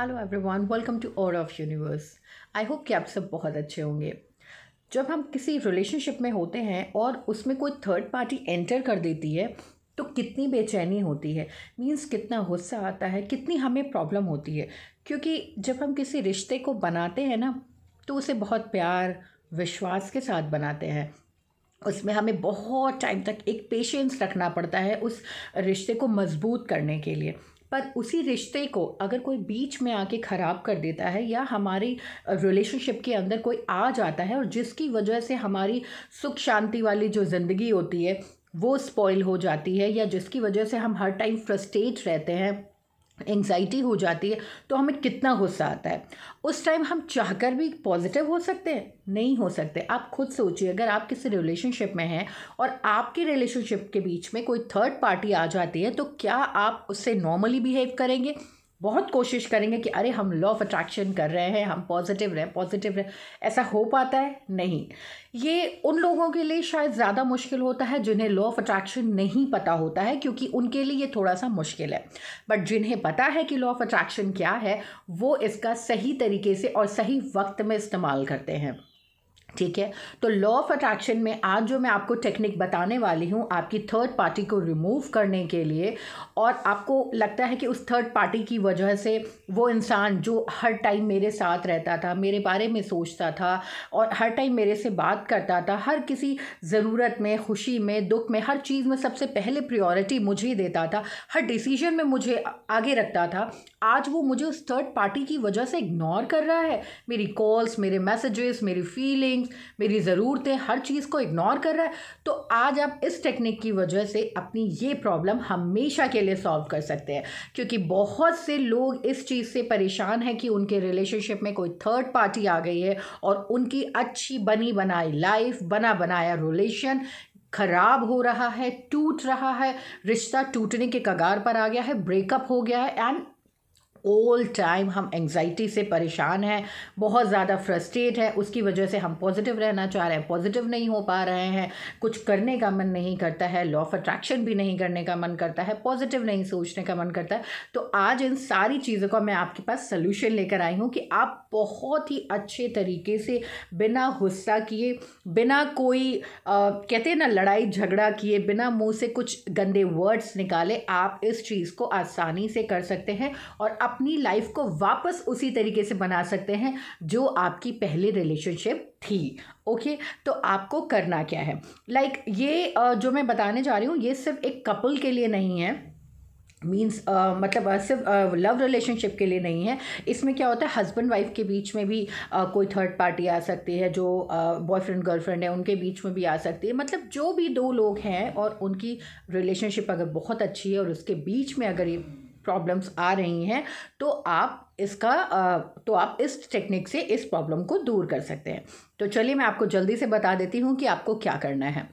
hello everyone welcome to और of universe I hope कि आप सब बहुत अच्छे होंगे जब हम किसी रिलेशनशिप में होते हैं और उसमें कोई थर्ड पार्टी एंटर कर देती है तो कितनी बेचैनी होती है मींस कितना गुस्सा आता है कितनी हमें प्रॉब्लम होती है क्योंकि जब हम किसी रिश्ते को बनाते हैं ना तो उसे बहुत प्यार विश्वास के साथ बनाते हैं उसमें हमें बहुत टाइम तक एक पेशेंस रखना पड़ता है उस रिश्ते को मजबूत करने के लिए पर उसी रिश्ते को अगर कोई बीच में आके ख़राब कर देता है या हमारी रिलेशनशिप के अंदर कोई आ जाता है और जिसकी वजह से हमारी सुख शांति वाली जो ज़िंदगी होती है वो स्पॉइल हो जाती है या जिसकी वजह से हम हर टाइम फ्रस्ट्रेट रहते हैं एंग्जाइटी हो जाती है तो हमें कितना गुस्सा आता है उस टाइम हम चाहकर भी पॉजिटिव हो सकते हैं नहीं हो सकते आप खुद सोचिए अगर आप किसी रिलेशनशिप में हैं और आपके रिलेशनशिप के बीच में कोई थर्ड पार्टी आ जाती है तो क्या आप उससे नॉर्मली बिहेव करेंगे बहुत कोशिश करेंगे कि अरे हम लॉ ऑफ अट्रैक्शन कर रहे हैं हम पॉजिटिव रहें पॉजिटिव रहें ऐसा हो पाता है नहीं ये उन लोगों के लिए शायद ज़्यादा मुश्किल होता है जिन्हें लॉ ऑफ अट्रैक्शन नहीं पता होता है क्योंकि उनके लिए ये थोड़ा सा मुश्किल है बट जिन्हें पता है कि लॉ ऑफ अट्रैक्शन क्या है वो इसका सही तरीके से और सही वक्त में इस्तेमाल करते हैं ठीक है तो लॉ ऑफ अट्रैक्शन में आज जो मैं आपको टेक्निक बताने वाली हूँ आपकी थर्ड पार्टी को रिमूव करने के लिए और आपको लगता है कि उस थर्ड पार्टी की वजह से वो इंसान जो हर टाइम मेरे साथ रहता था मेरे बारे में सोचता था और हर टाइम मेरे से बात करता था हर किसी ज़रूरत में खुशी में दुख में हर चीज़ में सबसे पहले प्रियोरिटी मुझे देता था हर डिसीजन में मुझे आगे रखता था आज वो मुझे उस थर्ड पार्टी की वजह से इग्नोर कर रहा है मेरी कॉल्स मेरे मैसेजेस मेरी फीलिंग फीलिंग्स मेरी ज़रूरतें हर चीज़ को इग्नोर कर रहा है तो आज आप इस टेक्निक की वजह से अपनी ये प्रॉब्लम हमेशा के लिए सॉल्व कर सकते हैं क्योंकि बहुत से लोग इस चीज़ से परेशान हैं कि उनके रिलेशनशिप में कोई थर्ड पार्टी आ गई है और उनकी अच्छी बनी बनाई लाइफ बना बनाया रिलेशन खराब हो रहा है टूट रहा है रिश्ता टूटने के कगार पर आ गया है ब्रेकअप हो गया है एंड ऑल टाइम हम एंग्जाइटी से परेशान हैं बहुत ज़्यादा फ्रस्ट्रेट है उसकी वजह से हम पॉजिटिव रहना चाह रहे हैं पॉजिटिव नहीं हो पा रहे हैं कुछ करने का मन नहीं करता है लॉ ऑफ अट्रैक्शन भी नहीं करने का मन करता है पॉजिटिव नहीं सोचने का मन करता है तो आज इन सारी चीज़ों का मैं आपके पास सोल्यूशन लेकर आई हूँ कि आप बहुत ही अच्छे तरीके से बिना गुस्सा किए बिना कोई आ, कहते हैं ना लड़ाई झगड़ा किए बिना मुँह से कुछ गंदे वर्ड्स निकाले आप इस चीज़ को आसानी से कर सकते हैं और आप अपनी लाइफ को वापस उसी तरीके से बना सकते हैं जो आपकी पहली रिलेशनशिप थी ओके okay, तो आपको करना क्या है लाइक like, ये जो मैं बताने जा रही हूँ ये सिर्फ एक कपल के लिए नहीं है मीन्स uh, मतलब uh, सिर्फ लव रिलेशनशिप के लिए नहीं है इसमें क्या होता है हस्बैंड वाइफ के बीच में भी uh, कोई थर्ड पार्टी आ सकती है जो बॉयफ्रेंड uh, गर्लफ्रेंड है उनके बीच में भी आ सकती है मतलब जो भी दो लोग हैं और उनकी रिलेशनशिप अगर बहुत अच्छी है और उसके बीच में अगर ये प्रॉब्लम्स आ रही हैं तो आप इसका तो आप इस टेक्निक से इस प्रॉब्लम को दूर कर सकते हैं तो चलिए मैं आपको जल्दी से बता देती हूँ कि आपको क्या करना है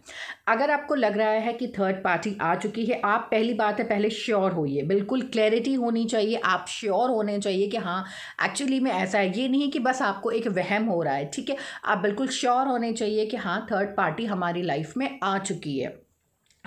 अगर आपको लग रहा है कि थर्ड पार्टी आ चुकी है आप पहली बात है पहले श्योर होइए बिल्कुल क्लैरिटी होनी चाहिए आप श्योर होने चाहिए कि हाँ एक्चुअली में ऐसा है ये नहीं कि बस आपको एक वहम हो रहा है ठीक है आप बिल्कुल श्योर होने चाहिए कि हाँ थर्ड पार्टी हमारी लाइफ में आ चुकी है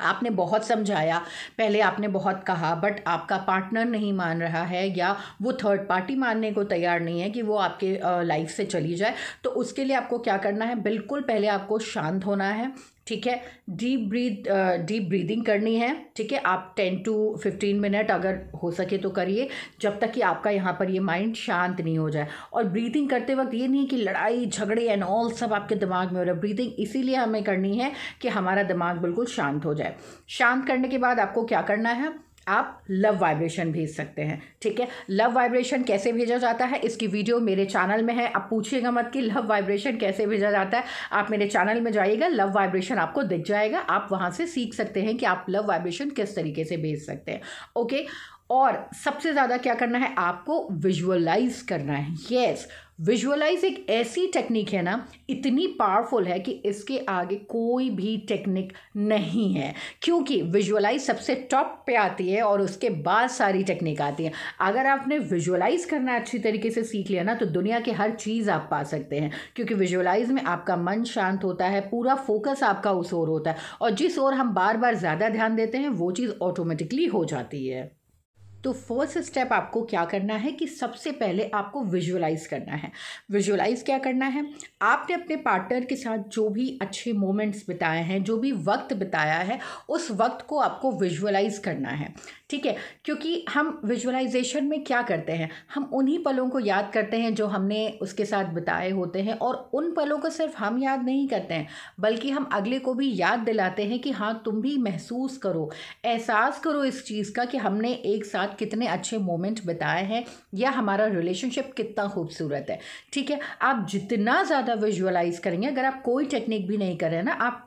आपने बहुत समझाया पहले आपने बहुत कहा बट आपका पार्टनर नहीं मान रहा है या वो थर्ड पार्टी मानने को तैयार नहीं है कि वो आपके लाइफ से चली जाए तो उसके लिए आपको क्या करना है बिल्कुल पहले आपको शांत होना है ठीक है डीप ब्रीथ डीप ब्रीदिंग करनी है ठीक है आप टेन टू फिफ्टीन मिनट अगर हो सके तो करिए जब तक कि आपका यहाँ पर ये माइंड शांत नहीं हो जाए और ब्रीदिंग करते वक्त ये नहीं कि लड़ाई झगड़े एंड ऑल सब आपके दिमाग में हो रहा है ब्रीदिंग इसीलिए हमें करनी है कि हमारा दिमाग बिल्कुल शांत हो जाए शांत करने के बाद आपको क्या करना है आप लव वाइब्रेशन भेज सकते हैं ठीक है लव वाइब्रेशन कैसे भेजा जाता है इसकी वीडियो मेरे चैनल में है आप पूछिएगा मत कि लव वाइब्रेशन कैसे भेजा जाता है आप मेरे चैनल में जाइएगा लव वाइब्रेशन आपको दिख जाएगा आप वहाँ से सीख सकते हैं कि आप लव वाइब्रेशन किस तरीके से भेज सकते हैं ओके और सबसे ज़्यादा क्या करना है आपको विजुअलाइज करना है yes, विजुअलाइज एक ऐसी टेक्निक है ना इतनी पावरफुल है कि इसके आगे कोई भी टेक्निक नहीं है क्योंकि विजुअलाइज सबसे टॉप पे आती है और उसके बाद सारी टेक्निक आती है अगर आपने विजुअलाइज करना अच्छी तरीके से सीख लिया ना तो दुनिया की हर चीज़ आप पा सकते हैं क्योंकि विजुअलाइज में आपका मन शांत होता है पूरा फोकस आपका उस ओर होता है और जिस ओर हम बार बार ज़्यादा ध्यान देते हैं वो चीज़ ऑटोमेटिकली हो जाती है तो फर्स्ट स्टेप आपको क्या करना है कि सबसे पहले आपको विजुअलाइज करना है विजुअलाइज क्या करना है आपने अपने पार्टनर के साथ जो भी अच्छे मोमेंट्स बिताए हैं जो भी वक्त बिताया है उस वक्त को आपको विजुअलाइज करना है ठीक है क्योंकि हम विजुअलाइजेशन में क्या करते हैं हम उन्हीं पलों को याद करते हैं जो हमने उसके साथ बिताए होते हैं और उन पलों को सिर्फ हम याद नहीं करते हैं बल्कि हम अगले को भी याद दिलाते हैं कि हाँ तुम भी महसूस करो एहसास करो इस चीज़ का कि हमने एक साथ साथ कितने अच्छे मोमेंट बिताए हैं या हमारा रिलेशनशिप कितना खूबसूरत है ठीक है आप जितना ज़्यादा विजुअलाइज करेंगे अगर आप कोई टेक्निक भी नहीं करें ना आप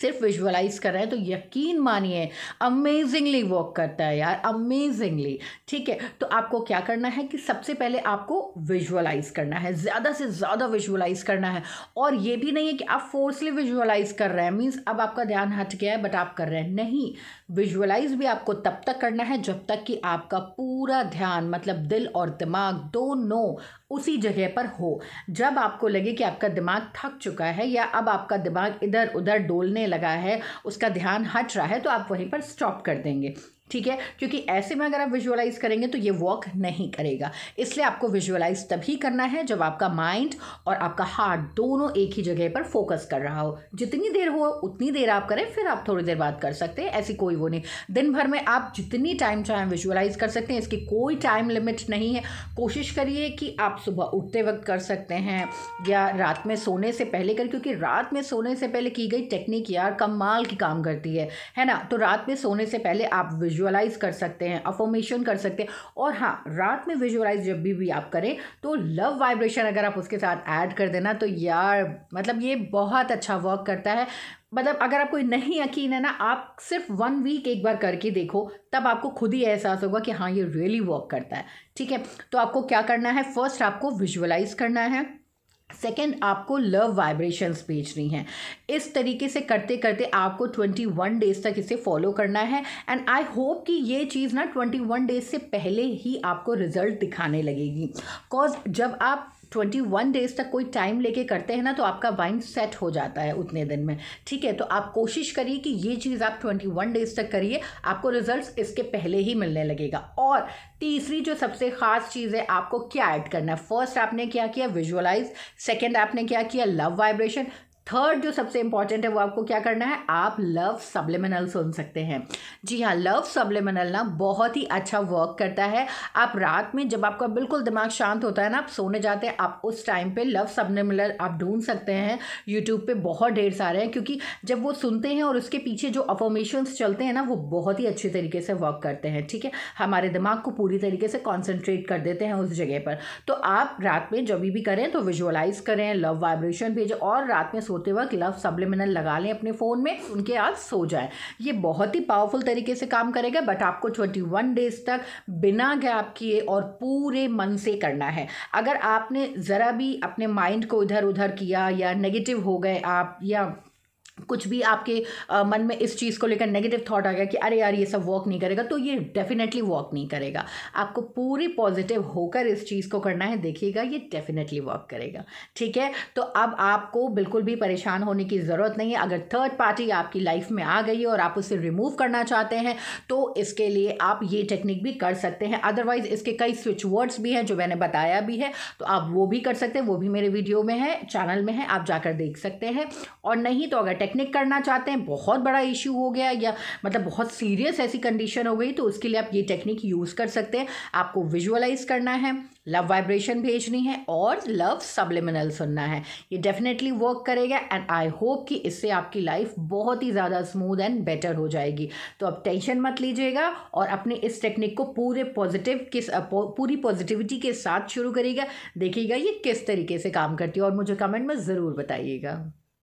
सिर्फ विजुअलाइज कर रहे हैं तो यकीन मानिए अमेजिंगली वर्क करता है यार अमेजिंगली ठीक है तो आपको क्या करना है कि सबसे पहले आपको विजुअलाइज करना है ज़्यादा से ज़्यादा विजुअलाइज करना है और ये भी नहीं है कि आप फोर्सली विजुअलाइज कर रहे हैं मीन्स अब आपका ध्यान हट गया है बट आप कर रहे हैं नहीं विजुअलाइज भी आपको तब तक करना है जब तक कि आपका पूरा ध्यान मतलब दिल और दिमाग दोनों उसी जगह पर हो जब आपको लगे कि आपका दिमाग थक चुका है या अब आपका दिमाग इधर उधर डोलने लगा है उसका ध्यान हट रहा है तो आप वहीं पर स्टॉप कर देंगे ठीक है क्योंकि ऐसे में अगर आप विजुअलाइज करेंगे तो ये वर्क नहीं करेगा इसलिए आपको विजुअलाइज तभी करना है जब आपका माइंड और आपका हार्ट दोनों एक ही जगह पर फोकस कर रहा हो जितनी देर हो उतनी देर आप करें फिर आप थोड़ी देर बात कर सकते हैं ऐसी कोई वो नहीं दिन भर में आप जितनी टाइम चाहें विजुअलाइज कर सकते हैं इसकी कोई टाइम लिमिट नहीं है कोशिश करिए कि आप सुबह उठते वक्त कर सकते हैं या रात में सोने से पहले कर क्योंकि रात में सोने से पहले की गई टेक्निक यार कमाल की काम करती है है ना तो रात में सोने से पहले आप विजुअलाइज़ कर सकते हैं अफॉर्मेशन कर सकते हैं और हाँ रात में विजुअलाइज जब भी भी आप करें तो लव वाइब्रेशन अगर आप उसके साथ ऐड कर देना तो यार मतलब ये बहुत अच्छा वर्क करता है मतलब अगर आपको नहीं यकीन है ना आप सिर्फ वन वीक एक बार करके देखो तब आपको खुद ही एहसास होगा कि हाँ ये रियली वर्क करता है ठीक है तो आपको क्या करना है फर्स्ट आपको विजुअलाइज़ करना है सेकेंड आपको लव वाइब्रेशंस भेजनी है इस तरीके से करते करते आपको ट्वेंटी वन डेज तक इसे फॉलो करना है एंड आई होप कि ये चीज़ ना ट्वेंटी वन डेज से पहले ही आपको रिजल्ट दिखाने लगेगी बिकॉज जब आप ट्वेंटी वन डेज़ तक कोई टाइम लेके करते हैं ना तो आपका वाइन सेट हो जाता है उतने दिन में ठीक है तो आप कोशिश करिए कि ये चीज़ आप ट्वेंटी वन डेज़ तक करिए आपको रिजल्ट इसके पहले ही मिलने लगेगा और तीसरी जो सबसे ख़ास चीज़ है आपको क्या ऐड करना है फर्स्ट आपने क्या किया विजुअलाइज सेकेंड आपने क्या किया लव वाइब्रेशन थर्ड जो सबसे इंपॉर्टेंट है वो आपको क्या करना है आप लव सब्लिमिनल सुन सकते हैं जी हाँ लव सब्लिमिनल ना बहुत ही अच्छा वर्क करता है आप रात में जब आपका बिल्कुल दिमाग शांत होता है ना आप सोने जाते हैं आप उस टाइम पे लव सब्लिमिनल आप ढूंढ सकते हैं यूट्यूब पे बहुत ढेर सारे हैं क्योंकि जब वो सुनते हैं और उसके पीछे जो अफॉर्मेशन चलते हैं ना वो बहुत ही अच्छे तरीके से वर्क करते हैं ठीक है हमारे दिमाग को पूरी तरीके से कॉन्सेंट्रेट कर देते हैं उस जगह पर तो आप रात में जब भी करें तो विजुअलाइज़ करें लव वाइब्रेशन भेजें और रात में सोते वक्त लव सब्लिमिनल लगा लें अपने फ़ोन में उनके आज सो जाए ये बहुत ही पावरफुल तरीके से काम करेगा बट आपको ट्वेंटी वन डेज तक बिना गैप किए और पूरे मन से करना है अगर आपने ज़रा भी अपने माइंड को इधर उधर किया या नेगेटिव हो गए आप या कुछ भी आपके आ, मन में इस चीज़ को लेकर नेगेटिव थॉट आ गया कि अरे यार ये सब वर्क नहीं करेगा तो ये डेफिनेटली वर्क नहीं करेगा आपको पूरी पॉजिटिव होकर इस चीज़ को करना है देखिएगा ये डेफिनेटली वर्क करेगा ठीक है तो अब आपको बिल्कुल भी परेशान होने की ज़रूरत नहीं है अगर थर्ड पार्टी आपकी लाइफ में आ गई है और आप उसे रिमूव करना चाहते हैं तो इसके लिए आप ये टेक्निक भी कर सकते हैं अदरवाइज़ इसके कई स्विच वर्ड्स भी हैं जो मैंने बताया भी है तो आप वो भी कर सकते हैं वो भी मेरे वीडियो में है चैनल में है आप जाकर देख सकते हैं और नहीं तो अगर टेक्निक करना चाहते हैं बहुत बड़ा इशू हो गया या मतलब बहुत सीरियस ऐसी कंडीशन हो गई तो उसके लिए आप ये टेक्निक यूज़ कर सकते हैं आपको विजुअलाइज करना है लव वाइब्रेशन भेजनी है और लव सबलिमिनल सुनना है ये डेफिनेटली वर्क करेगा एंड आई होप कि इससे आपकी लाइफ बहुत ही ज़्यादा स्मूथ एंड बेटर हो जाएगी तो अब टेंशन मत लीजिएगा और अपने इस टेक्निक को पूरे पॉजिटिव किस पूरी पॉजिटिविटी के साथ शुरू करिएगा देखिएगा ये किस तरीके से काम करती है और मुझे कमेंट में ज़रूर बताइएगा